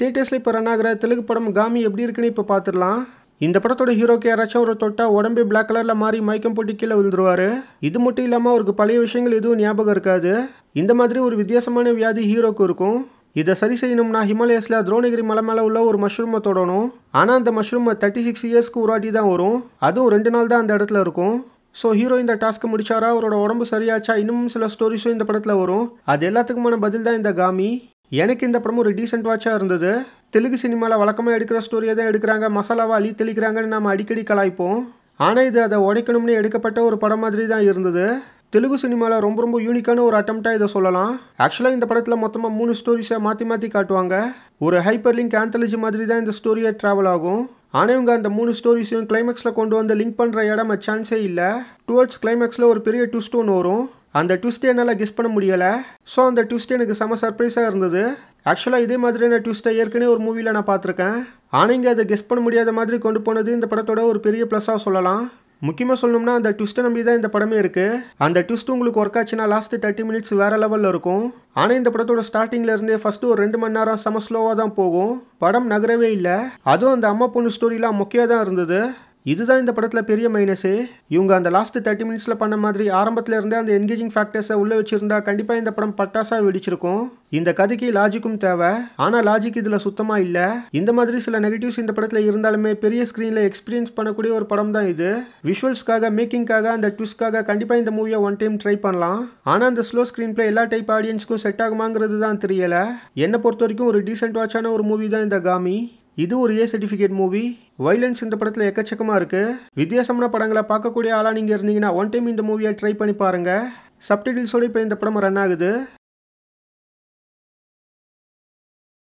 தியேட்டர்ஸில் இப்போ ரன் ஆகிற தெலுங்கு படம் காமி எப்படி இருக்குன்னு இப்போ பார்த்துடலாம் இந்த படத்தோட ஹீரோக்கு யாராச்சும் ஒரு தொட்டா உடம்பே பிளாக் கலரில் மாறி மயக்கம் போட்டு கீழே விழுந்துருவார் இது மட்டும் இல்லாமல் அவருக்கு பழைய விஷயங்கள் எதுவும் ஞாபகம் இருக்காது இந்த மாதிரி ஒரு வித்தியாசமான வியாதி ஹீரோக்கு இருக்கும் இதை சரி செய்யணும்னா ஹிமாலயஸில் துரோணகிரி மலை மேலே உள்ள ஒரு மஷ்ரூமை தொடணும் ஆனால் அந்த மஷ்ரூமை தேர்ட்டி சிக்ஸ் இயர்ஸ்க்கு ஒரு தான் வரும் அதுவும் ரெண்டு நாள் தான் அந்த இடத்துல இருக்கும் ஸோ ஹீரோ இந்த டாஸ்க்கு முடிச்சாரா அவரோட உடம்பு சரியாச்சா இன்னும் சில ஸ்டோரிஸும் இந்த படத்தில் வரும் அது எல்லாத்துக்குமான பதில் தான் இந்த காமி எனக்கு இந்த படம் ஒரு டீசென்ட் வாட்சாக இருந்தது தெலுங்கு சினிமாவில் வழக்கமாக எடுக்கிற ஸ்டோரியை தான் எடுக்கிறாங்க மசாலாவை அழி தெளிக்கிறாங்கன்னு நம்ம அடிக்கடி கலாய்ப்போம் ஆனால் இது அதை உடைக்கணும்னு எடுக்கப்பட்ட ஒரு படம் மாதிரி தான் இருந்தது தெலுங்கு சினிமாவில் ரொம்ப ரொம்ப யூனிக்கான ஒரு அட்டம்ப்டாக இதை சொல்லலாம் ஆக்சுவலாக இந்த படத்தில் மொத்தமாக மூணு ஸ்டோரிஸை மாற்றி மாற்றி காட்டுவாங்க ஒரு ஹைப்பர் லிங்க் ஆந்தாலஜி மாதிரி தான் இந்த ஸ்டோரியை ட்ராவல் ஆகும் ஆனால் இவங்க அந்த மூணு ஸ்டோரிஸையும் கிளைமேக்ஸில் கொண்டு வந்து லிங்க் பண்ணுற இடம் சான்ஸே இல்லை டுவர்ட்ஸ் கிளைமேக்ஸில் ஒரு பெரிய ட்விஸ்ட் ஒன்று வரும் அந்த ட்விஸ்ட்டை என்னால் கெஸ் பண்ண முடியலை ஸோ அந்த ட்விஸ்ட் எனக்கு செம சர்ப்ரைஸாக இருந்தது ஆக்சுவலாக இதே மாதிரியான ட்விஸ்ட்டை ஏற்கனவே ஒரு மூவியில் நான் பார்த்துருக்கேன் ஆனால் இங்கே அதை கெஸ் பண்ண முடியாத மாதிரி கொண்டு போனது இந்த படத்தோட ஒரு பெரிய ப்ளஸ்ஸாக சொல்லலாம் முக்கியமாக சொல்லணும்னா அந்த ட்விஸ்ட்டை நம்பி தான் இந்த படமே இருக்குது அந்த ட்விஸ்ட் உங்களுக்கு ஒர்க் ஆச்சுன்னா லாஸ்ட்டு தேர்ட்டி மினிட்ஸ் வேறு லெவலில் இருக்கும் ஆனால் இந்த படத்தோட ஸ்டார்டிங்லேருந்தே ஃபஸ்ட்டு ஒரு ரெண்டு மணி நேரம் செம ஸ்லோவாக தான் போகும் படம் நகரவே இல்லை அதுவும் அந்த அம்மா பொண்ணு ஸ்டோரிலாம் முக்கியம் தான் இருந்தது இதுதான் இந்த படத்தில் பெரிய மைனஸு இவங்க அந்த லாஸ்ட் தேர்ட்டி மினிட்ஸில் பண்ண மாதிரி ஆரம்பத்தில் இருந்தே அந்த என்கேஜிங் ஃபேக்டர்ஸை உள்ளே வச்சுருந்தா கண்டிப்பாக இந்த படம் பட்டாசாக வெடிச்சிருக்கும் இந்த கதைக்கு லாஜிக்கும் தேவை ஆனால் லாஜிக் இதில் சுத்தமாக இல்லை இந்த மாதிரி சில நெகட்டிவ்ஸ் இந்த படத்தில் இருந்தாலுமே பெரிய ஸ்க்ரீனில் எக்ஸ்பீரியன்ஸ் பண்ணக்கூடிய ஒரு படம் தான் இது விஷுவல்ஸ்க்காக மேக்கிங்க்காக அந்த ட்விஸ்ட்காக கண்டிப்பாக இந்த மூவியை ஒன் டைம் ட்ரை பண்ணலாம் ஆனால் அந்த ஸ்லோ ஸ்க்ரீன் பிளே எல்லா டைப் ஆடியன்ஸ்க்கும் செட் ஆகுமாங்கிறது தான் தெரியலை என்னை பொறுத்த வரைக்கும் ஒரு டீசென்ட் வாட்சான ஒரு மூவி தான் இந்த காமி இது ஒரு ஏ சர்டிஃபிகேட் மூவி வைலன்ஸ் இந்த படத்தில் எக்கச்சக்கமாக இருக்கு வித்தியாசமான படங்களை பார்க்கக்கூடிய ஆளாக நீங்கள் இருந்தீங்கன்னா ஒன் டைம் இந்த மூவியை ட்ரை பண்ணி பாருங்கள் சொல்லி இப்போ இந்த படம் ரன் ஆகுது